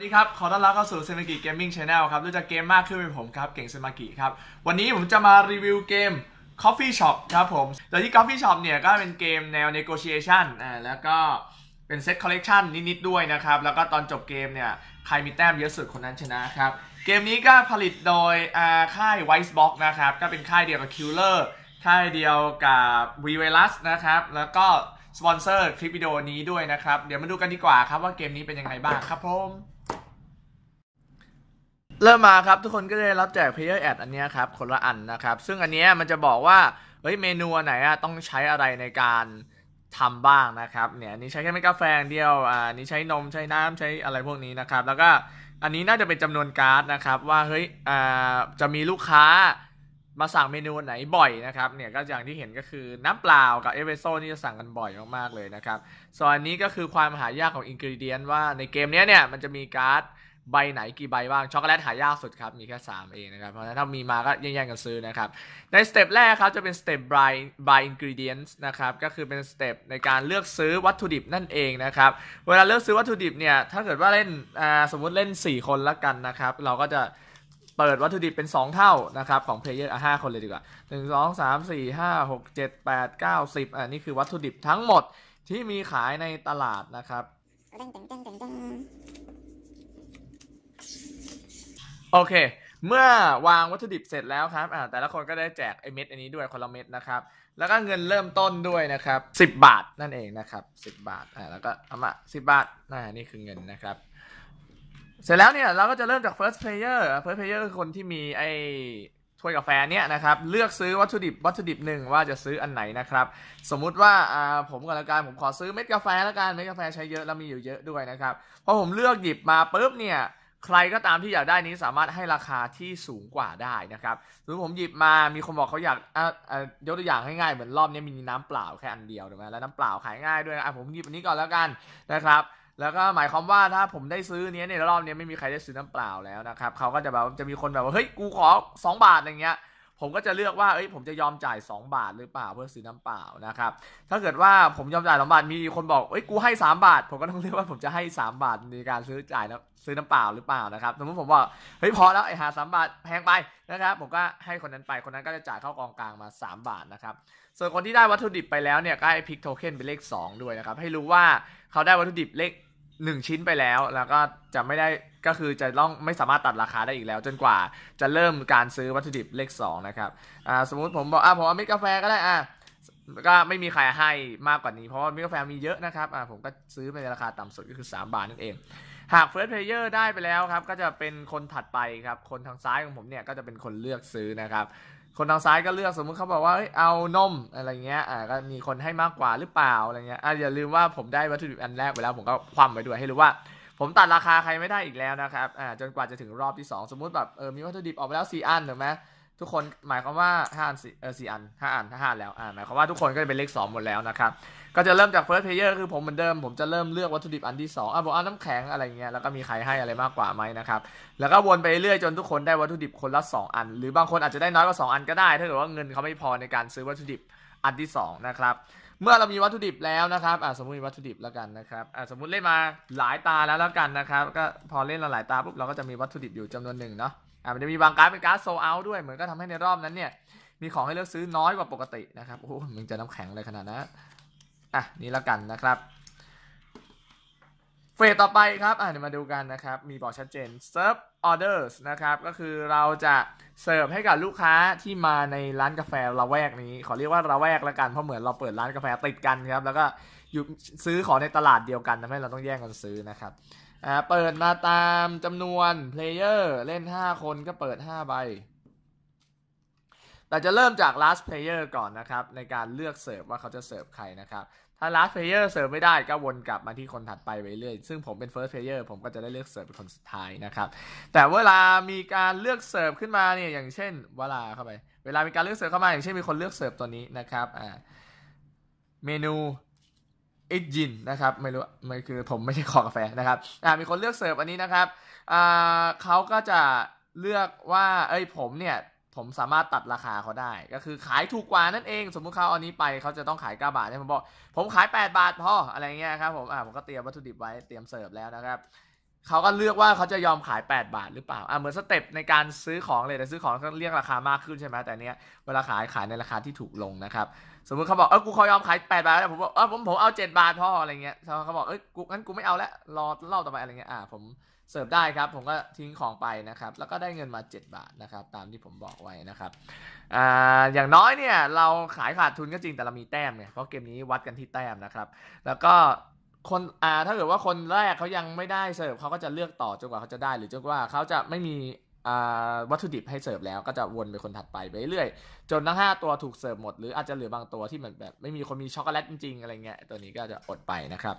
สวัสดีครับ ขอต้อนรับเข้าสู่เซมากิเกมมิ่งชาแนลครับ รู้จักเกมมากขึ้นเป็นผมครับ เก่งเซมากิครับ วันนี้ผมจะมารีวิวเกม Coffee Shop ครับผมโดยที่ Coffee Shop เนี่ย ก็เป็นเกมแนว Negotiation อ่า แล้วก็เป็นเซตคอลเลกชันนิดๆด้วยนะครับ แล้วก็ตอนจบเกมเนี่ย ใครมีแต้มเยอะสุดคนนั้นชนะครับ เกมนี้ก็ผลิตโดย ค่าย Wise Box นะครับ ก็เป็นค่ายเดียวกับ Killer ค่ายเดียวกับ v i r u s นะครับ แล้วก็สปอนเซอร์คลิปวิดีโอนี้ด้วยนะครับ เดี๋ยวมาดูกันดีกว่าครับว่าเกมนี้เป็นยังไงบ้างครับผมเริ่มมาครับทุกคนก็ได้รับแจก Player Ad อันนี้ครับคนละอันนะครับซึ่งอันนี้มันจะบอกว่าเฮ้ยเมนูไหนอะต้องใช้อะไรในการทำบ้างนะครับเนี่ยนี้ใช้แค่ไม่กาแฟเดียวอ่านี้ใช้นมใช้น้ำใช้อะไรพวกนี้นะครับแล้วก็อันนี้น่าจะเป็นจำนวนการ์ดนะครับว่าเฮ้ยอ่าจะมีลูกค้ามาสั่งเมนูไหนบ่อยนะครับเนี่ยก็อย่างที่เห็นก็คือน้ำเปล่ากับเอสเปรสโซ่นี่จะสั่งกันบ่อยมากๆเลยนะครับส่วนนี้ก็คือความหายากของอินกิเดียนว่าในเกมนี้เนี่ยมันจะมีการ์ดใบไหนกี่ใบบ้างช็อกโกแลตหายากสุดครับ มีแค่ 3 เองนะครับ เพราะฉะนั้นถ้ามีมาก็แย่งๆกันซื้อนะครับ ในสเต็ปแรกครับจะเป็นสเต็ปบายบายอินกริเดียน์นะครับ ก็คือเป็นสเต็ปในการเลือกซื้อวัตถุดิบนั่นเองนะครับ เวลาเลือกซื้อวัตถุดิบเนี่ย ถ้าเกิดว่าเล่นสมมติเล่น4คนละกันนะครับ เราก็จะเปิดวัตถุดิบเป็น 2 เท่านะครับ ของเพลเยอร์อ่ะห้าคนเลยดีกว่า1 2 3 4 5 6 7 8 9 10อ่ะนี่คือวัตถุดิบทั้งหมดที่มีขายในตลาดนะครับโอเค เมื่อวางวัตถุดิบเสร็จแล้วครับ อ่าแต่ละคนก็ได้แจกไอเม็ดอันนี้ด้วยคนละเม็ดนะครับ แล้วก็เงินเริ่มต้นด้วยนะครับสิบบาทนั่นเองนะครับสิบบาทอ่าแล้วก็เอามาสิบบาทอ่านี่คือเงินนะครับเสร็จแล้วเนี่ยเราก็จะเริ่มจาก first player first player คือคนที่มีไอถ้วยกาแฟเนี่ยนะครับเลือกซื้อวัตถุดิบ วัตถุดิบหนึ่งว่าจะซื้ออันไหนนะครับสมมุติว่าอ่าผมกับละการผมขอซื้อเม็ดกาแฟละกันเม็ดกาแฟใช้เยอะแล้วมีอยู่เยอะด้วยนะครับพอผมเลือกหยิบมาปุ๊บเนี่ยใครก็ตามที่อยากได้นี้สามารถให้ราคาที่สูงกว่าได้นะครับสมมติผมหยิบมามีคนบอกเขาอยากอ่อยกตัวอย่างง่ายๆเหมือนรอบนี้มีน้ำเปล่าแค่อันเดียวถูกไหมแล้วน้ำเปล่าขายง่ายด้วยอ่ะผมหยิบอันนี้ก่อนแล้วกันนะครับ แล้วก็หมายความว่าถ้าผมได้ซื้อเนี้ยในรอบนี้ไม่มีใครได้ซื้อน้ำเปล่าแล้วนะครับเขาก็จะแบบจะมีคนแบบว่าเฮ้ยกูขอ2บาทอย่างเงี้ยผมก็จะเลือกว่า เอ้ย ผมจะยอมจ่าย 2 บาทหรือเปล่าเพื่อซื้อน้ำเปล่านะครับ ถ้าเกิดว่าผมยอมจ่ายงบาท มีคนบอก เอ้ย กูให้3บาท ผมก็ต้องเลือกว่าผมจะให้ 3 บาทในการซื้อจ่ายนะซื้อน้ำเปล่าหรือเปล่านะครับ สมมติผมบอกเฮ้ยพอแล้วไอ้หาสบาทแพงไปนะครับ ผมก็ให้คนนั้นไป คนนั้นก็จะจ่ายเข้ากองกลางมา 3 บาทนะครับส่วนคนที่ได้วัตถุดิบไปแล้วเนี่ย ก็ให้พิกโทเค็นเป็นเลข2ด้วยนะครับ ให้รู้ว่าเขาได้วัตถุดิบเลขหนึ่งชิ้นไปแล้วแล้วก็จะไม่ได้ก็คือจะต้องไม่สามารถตัดราคาได้อีกแล้วจนกว่าจะเริ่มการซื้อวัตถุดิบเลขสองนะครับอ่าสมมุติผมบอก อ่าผมเอาเม็ดกาแฟก็ได้อ่าก็ไม่มีใครให้มากกว่านี้เพราะว่าเม็ดกาแฟมีเยอะนะครับอ่าผมก็ซื้อไปในราคาต่ำสุดก็คือ 3 บาทนั่นเอง หากเฟิร์สเพลเยอร์ได้ไปแล้วครับ ก็จะเป็นคนถัดไปครับ คนทางซ้ายของผมเนี่ยก็จะเป็นคนเลือกซื้อนะครับคนทางซ้ายก็เลือกสมมุติเขาบอกว่าเอานม อะไรเงี้ยอ่าก็มีคนให้มากกว่าหรือเปล่าอะไรเงี้ยอ่าอย่าลืมว่าผมได้วัตถุดิบอันแรกไปแล้วผมก็คว่ำไปด้วยให้รู้ว่า ผมตัดราคาใครไม่ได้อีกแล้วนะครับอ่าจนกว่าจะถึงรอบที่ 2 สมมุติแบบเออมีวัตถุดิบออกไปแล้ว4อันถูกไหมทุกคนหมายความว่าห้าอัน่เออสี่อันห้าอันห้าอันแล้วอ่าหมายความว่าทุกคนก็จะเป็นเลขสองหมดแล้วนะครับก็จะเริ่มจาก first player คือผมเหมือนเดิม ผมจะเริ่มเลือกวัตถุดิบอันที่2อ่ะอกเอาน้ำแข็งอะไรเงี้ยแล้วก็มีใครให้อะไรมากกว่าไหมนะครับแล้วก็วนไปเรื่อยจนทุกคนได้วัตถุดิบคนละ2อันหรือบางคนอาจจะได้น้อยกว่า 2 อันก็ได้ ถ้าเกิดว่าเงินเขาไม่พอในการซื้อวัตถุดิบอันที่2นะครับเมื่อเรามีวัตถุดิบแล้วนะครับอ่าสมมติมีวัตถุดิบแล้วกันนะครับอ่าสมมติเล่นมาหลายตาแล้วแล้วกันนะครับ ก็พอเล่นหลายตาปุ๊บเราก็จะมีวัตถุดิบอยู่จำนวนหนึ่งเนาะอ่ามันจะมีบางการเป็นการโซเอาด้วย เหมือนก็ทำให้ในรอบนั้นเนี่ย มีของให้เลือกซื้อน้อยกว่าปกตินะครับโอ้มึงจะน้ำแข็งเลยขนาดนะ้อ่ะ นี่แล้วกันนะครับ เฟสต่อไปครับ อ่ะ เดี๋ยวมาดูกันนะครับ มีบอกชัดเจน serve orders นะครับ ก็คือเราจะเสิร์ฟให้กับลูกค้าที่มาในร้านกาแฟระแวก นี้ ขอเรียกว่าระแวกละกันเพราะเหมือนเราเปิดร้านกาแฟติดกันครับแล้วก็อยู่ซื้อของในตลาดเดียวกันทำให้เราต้องแย่งกันซื้อนะครับอ่าเปิดมาตามจำนวนเพลเยอร์เล่น 5 คนก็เปิด 5 ใบ แต่จะเริ่มจาก last player ก่อนนะครับ ในการเลือกเสิร์ฟว่าเขาจะเสิร์ฟใครนะครับ ถ้า last player เสิร์ฟไม่ได้ก็วนกลับมาที่คนถัดไปไปเรื่อยซึ่งผมเป็น first player ผมก็จะได้เลือกเสิร์ฟเป็นคนสุดท้ายนะครับ แต่เวลามีการเลือกเสิร์ฟขึ้นมาเนี่ยอย่างเช่นเวลาเข้าไป เวลามีการเลือกเสิร์ฟเข้ามา อย่างเช่นมีคนเลือกเสิร์ฟตัวนี้นะครับ อ่า เมนูเอ็กยินนะครับไม่รู้มันคือผมไม่ใช่คอกาแฟนะครับอ่ามีคนเลือกเสิร์ฟอันนี้นะครับอ่าเขาก็จะเลือกว่าเอ้ยผมเนี่ยผมสามารถตัดราคาเขาได้ ก็คือขายถูกกว่านั่นเอง สมมุติเขาเอานนี้ไปเขาจะต้องขาย9บาทเนี่ยผมบอกผมขาย 8 บาทพออะไรเงี้ยครับผมอ่าผมก็เตรียมวัตถุดิบไว้เตรียมเสิร์ฟแล้วนะครับเขาก็เลือกว่าเขาจะยอมขาย 8 บาทหรือเปล่าอ่าเหมือนสเต็ปในการซื้อของเลย แต่ซื้อของเขาเรียกราคามากขึ้นใช่ไหมแต่เนี้ยเวลาขายขายในราคาที่ถูกลงนะครับสมมติเขาบอกเออกูขอยอมขายแปดบาทแล้วผมบอกเออผมผมเอาเจ็ดบาทพ่ออะไรเงี้ยเขาบอกเอ้ยกูงั้นกูไม่เอาแล้วรอเล่าต่อไปอะไรเงี้ยอ่าผมเสิร์ฟได้ครับ ผมก็ทิ้งของไปนะครับแล้วก็ได้เงินมา7บาทนะครับตามที่ผมบอกไว้นะครับออย่างน้อยเนี่ย เราขายขาดทุนก็จริง แต่เรามีแต้มเนี่ยเพราะเกมนี้วัดกันที่แต้มนะครับ แล้วก็คนถ้าเกิดว่าคนแรกเขายังไม่ได้เสิร์ฟเขาก็จะเลือกต่อจนกว่าเขาจะได้หรือจนกว่าเขาจะไม่มีวัตถุดิบให้เสิร์ฟแล้วก็จะวนไปคนถัดไปไปเรื่อย จนทั้งาตัวถูกเสิร์ฟหมดหรืออาจจะเหลือบางตัวที่เหมือนแบบไม่มีคนมีช็อกโกแลตจริงๆอะไรเงี้ยตัวนี้ก็จะอดไปนะครับ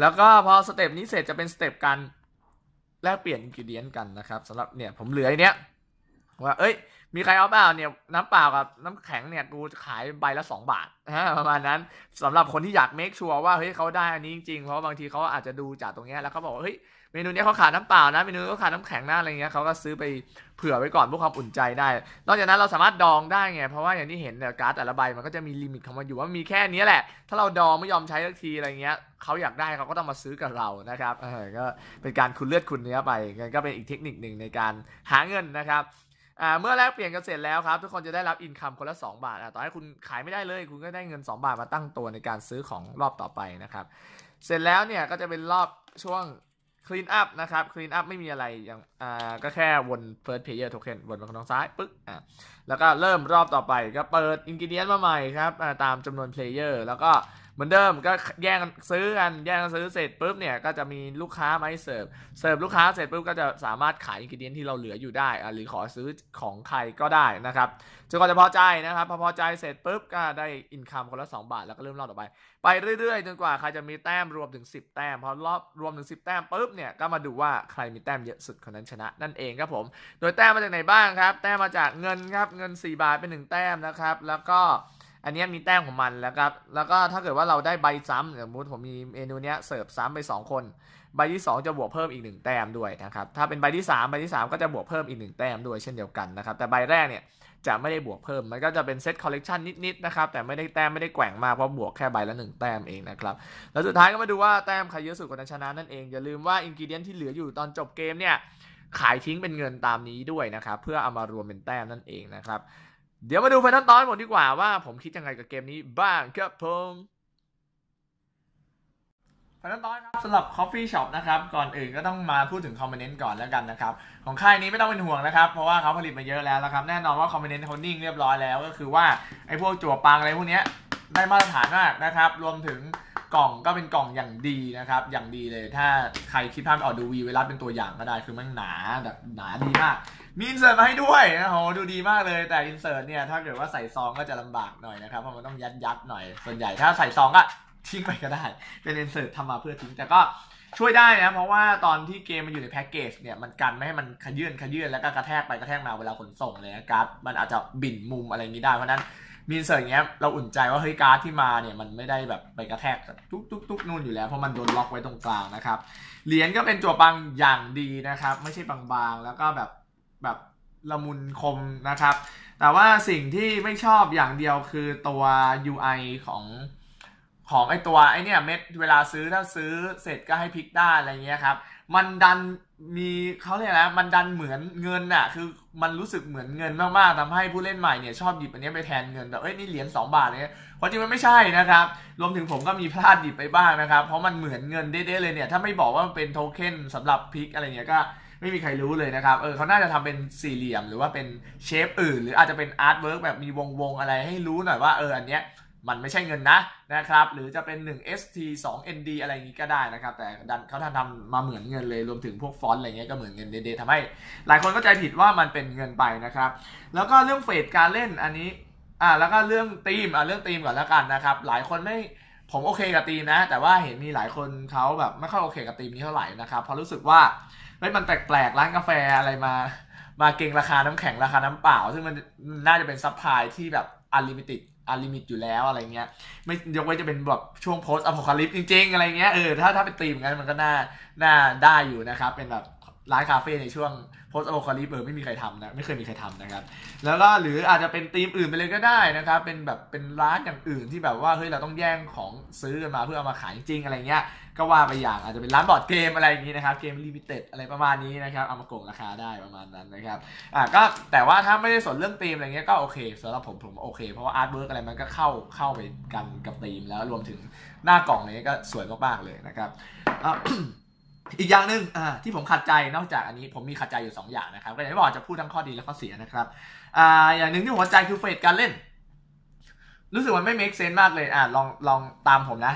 แล้วก็พอสเต็ปนี้เสร็จจะเป็นสเต็ปการแลกเปลี่ยนอินกิเดียนกันนะครับสำหรับเนี่ยผมเหลือไอเนี้ยว่าเอ้ยมีใครเอาเปล่าเนี่ยน้ำเปล่ากับน้ำแข็งเนี่ยกูขายใบละสองบาทประมาณนั้นสำหรับคนที่อยากเมคชัวร์ว่าเฮ้ยเขาได้อันนี้จริงๆ เพราะบางทีเขาอาจจะดูจากตรงนี้แล้วเขาบอกว่าเฮ้ยเมนูนี้เขาขาดน้ำเปล่านะเมนูเขาขาดน้ำแข็งนะอะไรเงี้ยเขาก็ซื้อไปเผื่อไว้ก่อนเพื่อความอุ่นใจได้ นอกจากนั้นเราสามารถดองได้ไงเพราะว่าอย่างที่เห็นเนี่ยการ์ดแต่ละใบมันก็จะมีลิมิตของมันอยู่ว่ามีแค่นี้แหละ ถ้าเราดองไม่ยอมใช้สักทีอะไรเงี้ยเขาอยากได้เขาก็ต้องมาซื้อกับเรานะครับก็เป็นการคุณเลือดคุณเนื้อไปก็เป็นอีกเทคนิคหนึ่งในการหาเงินนะครับอ่าเมื่อแลกเปลี่ยนกันเสร็จแล้วครับทุกคนจะได้รับอินคัมคนละ 2 บาทอ่ะตอนนี้คุณขายไม่ได้เลย คุณก็ได้เงิน 2 บาทมาตั้งตัวในการซื้อของรอบต่อไปนะครับเสร็จแล้วเนี่ยก็จะเป็นรอบช่วงคลีนอัพนะครับคลีนอัพไม่มีอะไรอย่างอ่าก็แค่วนเฟิร์สเพเยอร์โทเค็นวนไปทางซ้ายปึ๊กอ่ะแล้วก็เริ่มรอบต่อไป ก็เปิดอินกิเนียนมาใหม่ครับอ่าตามจำนวนเพลเยอร์แล้วก็เหมือนเดิมก็แย่งซื้อกันแย่งซื้อเสร็จปุ๊บเนี่ยก็จะมีลูกค้ามาให้เสิร์ฟเสิร์ฟลูกค้าเสร็จปุ๊บก็จะสามารถขายอินกิเดียนที่เราเหลืออยู่ได้หรือขอซื้อของใครก็ได้นะครับจนกว่าจะพอใจนะครับพอพอใจเสร็จปุ๊บก็ได้อินคัมคนละ2บาท แล้วก็เริ่มรอบต่อไปไปเรื่อยๆจนกว่าใครจะมีแต้มรวมถึง10แต้มพอรอบรวมถึง10แต้มปุ๊บเนี่ยก็มาดูว่าใครมีแต้มเยอะสุดคนนั้นชนะนั่นเองครับผม โดยแต้มมาจากไหนบ้างครับ แต้มมาจากเงินครับเงิน 4 บาทเป็น1แต้มนะครับ แล้วก็อันนี้มีแต้มของมันแล้วครับ แล้วก็ถ้าเกิดว่าเราได้ใบซ้ำสมมติผมมีเมนูเนี้ยเสิร์ฟซ้ำไป2คนใบที่2จะบวกเพิ่มอีก1แต้มด้วยนะครับ ถ้าเป็นใบที่3ใบที่3ก็จะบวกเพิ่มอีก1แต้มด้วยเช่นเดียวกันนะครับ แต่ใบแรกเนี่ยจะไม่ได้บวกเพิ่ม มันก็จะเป็นเซตคอลเลกชันนิดๆนะครับ แต่ไม่ได้แต้มไม่ได้แกว่งมาก เพราะบวกแค่ใบละ1แต้มเองนะครับ แล้วสุดท้ายก็มาดูว่าแต้มใครเยอะสุดคนชนะนั่นเองอย่าลืมว่าอินกิเดียนที่เหลืออยู่ตอนจบเกมเนี่ยขายทิ้งเป็นเงินตามนี้ด้วยนะครับเพื่อเอามารวมเป็นแต้มนั่นเองนะครับเดี๋ยวมาดูไฟนอลตอนหมดดีกว่าว่าผมคิดยังไงกับเกมนี้บ้างครับผมไฟนอนตอนครับสำหรับ Coffee Shop นะครับก่อนอื่นก็ต้องมาพูดถึงคอมเมนต์ก่อนแล้วกันนะครับ ของค่ายนี้ไม่ต้องเป็นห่วงนะครับ เพราะว่าเขาผลิตมาเยอะแล้วนะครับ แน่นอนว่าคอมเมนต์เขานิ่งเรียบร้อยแล้ว ก็คือว่า ไอ้พวกจั่วปังอะไรพวกนี้ได้มาตรฐานมากนะครับ รวมถึงกล่องก็เป็นกล่องอย่างดีนะครับ อย่างดีเลย ถ้าใครคิดภาพออกดูวีเวรัสเป็นตัวอย่างก็ได้คือมันหนาแบบหนาดีมากมีอินเสิร์ตมาให้ด้วยนะโหดูดีมากเลย แต่อินเสิร์ตเนี่ย ถ้าเกิดว่าใส่ซองก็จะลำบากหน่อยนะครับ เพราะมันต้องยัดยัดหน่อย ส่วนใหญ่ถ้าใส่ซองก็ทิ้งไปก็ได้ เป็นอินเสิร์ตทำมาเพื่อทิ้ง แต่ก็ช่วยได้นะ เพราะว่าตอนที่เกมมันอยู่ในแพ็กเกจเนี่ย มันกันไม่ให้มันขยื่นขยื่นแล้วก็กระแทกไปกระแทกมาเวลาขนส่งเลยนการ์ดมันอาจจะบินมุมอะไรนี้ได้ เพราะนั้นมีนเสิร์ตเงี้ยเราอุ่นใจว่าเฮ้ยการ์ดที่มาเนี่ยมันไม่ได้แบบไปกระแทกทุกทุกทุกนู่นอยู่แล้ว เพราะมันโดนล็อกไว้ตรงกลางนะครับเหรียญก็เป็นจั่วปังอย่างดีนะครับ ไม่ใช่บางๆแล้วก็แบบแบบ ละมุนคมนะครับ แต่ว่าสิ่งที่ไม่ชอบอย่างเดียวคือตัว UI ของ ของ ไอตัวไอเนี่ยเม็ดเวลาซื้อถ้าซื้อเสร็จก็ให้พลิกได้อะไรเงี้ยครับ มันดันมีเขาเรียกนะมันดันเหมือนเงินอะคือมันรู้สึกเหมือนเงินมาก ๆทำให้ผู้เล่นใหม่เนี่ยชอบหยิบอันนี้ไปแทนเงิน แต่เอ้ยนี่เหรียญ2บาทเนี่ยความจริงมันไม่ใช่นะครับ รวมถึงผมก็มีพลาดหยิบไปบ้างนะครับ เพราะมันเหมือนเงินเด้ๆเลยเนี่ย ถ้าไม่บอกว่ามันเป็นโทเค็นสำหรับพลิกอะไรเงี้ยก็ไม่มีใครรู้เลยนะครับ เออเขาน่าจะทำเป็นสี่เหลี่ยม หรือว่าเป็นเชฟอื่น หรืออาจจะเป็นอาร์ตเวิร์กแบบมีวงๆอะไรให้รู้หน่อยว่าเอออันเนี้ยมันไม่ใช่เงินนะนะครับหรือจะเป็น1 ST 2 ND อะไรอย่างนี้ก็ได้นะครับ แต่ดันเขาทำมาเหมือนเงินเลย รวมถึงพวกฟอนต์อะไรเงี้ยก็เหมือนเงินเดย์ทำให้หลายคนก็ใจผิดว่ามันเป็นเงินไปนะครับแล้วก็เรื่องเฟดการเล่นอันนี้อ่า แล้วก็เรื่องตีมอ่าเรื่องตีมก่อนแล้วกันนะครับ หลายคนไม่ผมโอเคกับตีมนะ แต่ว่าเห็นมีหลายคนเขาแบบไม่ค่อยโอเคกับตีมนี้เท่าไหร่นะครับเพราะรู้สึกว่าเฮ้ยมันแปลกๆร้านกาแฟอะไรมา มาเก่งราคาน้ำแข็งราคาน้ำเปล่า ซึ่งมันน่าจะเป็นซัพพลายที่แบบอัลลิมิตอัลลิมิตอยู่แล้วอะไรเงี้ยไม่ยกไว้จะเป็นแบบช่วงโพสอพอคลิปจริงๆอะไรเงี้ยเออถ้าถ้าเป็นตีมกันมันก็น่าน่าได้อยู่นะครับเป็นแบบร้านคาเฟ่ในช่วงโพสโอคาลิเบอร์ไม่มีใครทำนะไม่เคยมีใครทำนะครับแล้วก็หรืออาจจะเป็นธีมอื่นไปเลยก็ได้นะครับเป็นแบบเป็นร้านอย่างอื่นที่แบบว่าเฮ้ยเราต้องแย่งของซื้อกันมาเพื่อเอามาขายจริงอะไรเงี้ย ก็ว่าไปอย่างอาจจะเป็นร้านบอร์ดเกมอะไรอย่างนี้นะครับเกมลิมิเต็ดอะไรประมาณนี้นะครับ เอามาโกงราคาได้ประมาณนั้นนะครับ อ่าก็แต่ว่าถ้าไม่ได้สนเรื่องธีมอะไรเงี้ยก็โอเคสำหรับผมผมโอเค เพราะว่าอาร์ตเวิร์กอะไรมันก็เข้าเข้าไปกันกับธีม แล้วรวมถึงหน้ากล่องนี้ก็สวยมากๆเลยนะครับอ่าอีกอย่างหนึ่งที่ผมขัดใจนอกจากอันนี้ ผมมีขัดใจอยู่ 2 อย่างนะครับ ก็อย่างที่บอกจะพูดทั้งข้อดีและข้อเสียนะครับ อ่าอย่างหนึ่งที่ผมขัดใจคือเฟสการเล่น รู้สึกว่าไม่เมคเซนมากเลยอ่าลองลองตามผมนะ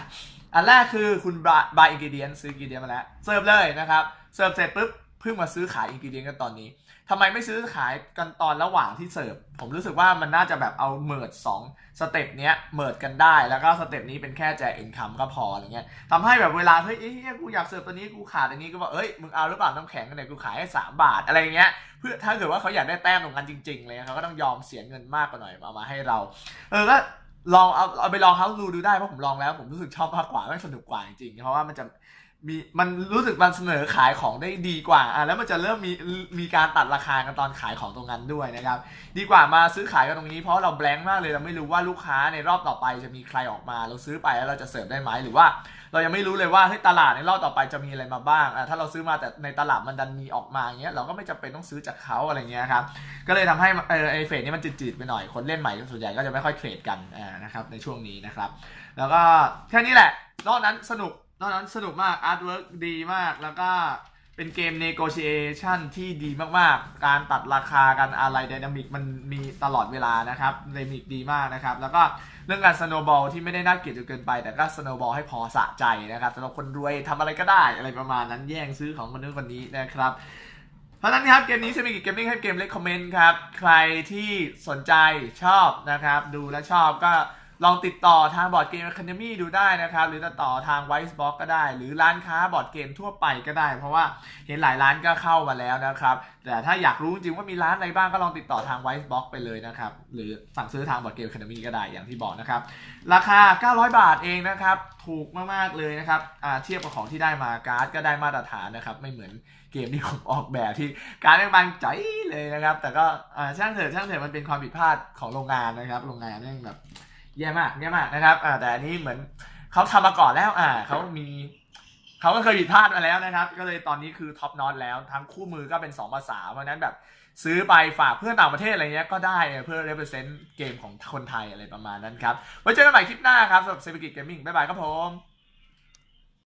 อันแรกคือคุณบายอินกิเดียนซื้ออินกิเดียนมาแล้วเสิร์ฟเลยนะครับเสิร์ฟเสร็จปุ๊บเพิ่งมาซื้อขาย อินกิเดียนกันตอนนี้ทำไมไม่ซื้อขายกันตอนระหว่างที่เสิร์ฟ ผมรู้สึกว่ามันน่าจะแบบเอาเมิร์ดสองสเต็ปเนี้ยเมิร์ดกันได้ แล้วก็สเต็ปนี้เป็นแค่แจกอินคัมก็พออะไรเงี้ยทำให้แบบเวลาเฮ้ยเฮ้ยกูอยากเสิร์ฟตัวนี้กูขาดอันนี้ ก็บอกเอ้ยมึงเอาหรือเปล่าน้ำแข็งกันไหนกูขายให้สามบาทอะไรเงี้ย เพื่อถ้าเกิดว่าเขาอยากได้แต้มตรงกันจริงๆเลยเขาก็ต้องยอมเสียเงินมากกว่าหน่อยเอามาให้เรา เออก็ลองเอาเอาไปลองเขาดูดูได้เพราะผมลองแล้วผมรู้สึกชอบมากกว่าไม่สนุกกว่าจริงๆเพราะว่ามันจะมีมันรู้สึกมันเสนอขายของได้ดีกว่าอ่ะแล้วมันจะเริ่มมีมีการตัดราคากันตอนขายของตรงนั้นด้วยนะครับดีกว่ามาซื้อขายกันตรงนี้เพราะเราแบงค์มากเลยเราไม่รู้ว่าลูกค้าในรอบต่อไปจะมีใครออกมา เราซื้อไปแล้วเราจะเสิร์ฟได้ไหมหรือว่า เรายังไม่รู้เลยว่าให้ตลาดในรอบต่อไปจะมีอะไรมาบ้างอ่ะถ้าเราซื้อมาแต่ในตลาดมันดันมีออกมาอย่างเงี้ยเราก็ไม่จำเป็นต้องซื้อจากเขาอะไรเงี้ยครับก็เลยทำให้เอไอเฟสนี้มันจืดๆไปหน่อยคนเล่นใหม่ส่วนใหญ่ก็จะไม่ค่อยเทรดกันอ่านะครับในช่วงนี้นะครับแล้วก็แค่นี้แหละ นอกนั้นสนุกตอนนั้นสนุกมากอาร์ตเวิร์กดีมาก แล้วก็เป็นเกมเนโกชิเอชันที่ดีมากๆ การตัดราคากันอะไรดนามิกมันมีตลอดเวลานะครับดนามิกดีมากนะครับ แล้วก็เรื่องการสโนบอลที่ไม่ได้น่าเกลียดจนเกินไปแต่ก็สโนบอลให้พอสะใจนะครับสำหรับคนรวยทำอะไรก็ได้อะไรประมาณนั้น แย่งซื้อของคนนู้นคนนี้นะครับ เพราะนั้นครับ เกมนี้จะมีกิจกรรมให้เกมเล็กคอมเมนต์ครับใครที่สนใจชอบนะครับ ดูและชอบก็ลองติดต่อทางบอร์ดเกมแคนดี m ดูได้นะครับ หรือติดต่อทางไว s ์บ็อกก็ได้ หรือร้านค้าบอร์ดเกมทั่วไปก็ได้ เพราะว่าเห็นหลายร้านก็เข้ามาแล้วนะครับ แต่ถ้าอยากรู้จริงว่ามีร้านอะไรบ้าง ก็ลองติดต่อทางไว i ์บ็อกไปเลยนะครับ หรือสั่งซื้อทางบอร์ดเกมแคนดี m ก็ได้อย่างที่บอกนะครับ ราคา 900 บาทเองนะครับ ถูกมากๆเลยนะครับเทียบกับของที่ได้มาการ์ดก็ได้มาตรฐานนะครับ ไม่เหมือนเกมที่ผมออกแบบที่การ์ดบางใจเลยนะครับ แต่ก็ช่างเถอะช่างเถอะมันเป็นความผิดพลาดของโรงงานนะครับ โรงงานเร่งแบบแย่มากแย่มากนะครับ อ่าแต่อันนี้เหมือนเขาทำมาก่อนแล้วอ่าเขามีเขาก็เคยผิดพลาดมาแล้วนะครับ ก็เลยตอนนี้คือท็อปน็อตแล้วทั้งคู่มือก็เป็น2ภาษาเพราะนั้นแบบซื้อไปฝากเพื่อนต่างประเทศอะไรเงี้ยก็ได้เพื่อเลเวอเรนซ์เกมของคนไทยอะไรประมาณนั้นครับไว้เจอกันใหม่คลิปหน้าครับสำหรับเซฟิกิจเกมมิ่งบ๊ายบายครับผม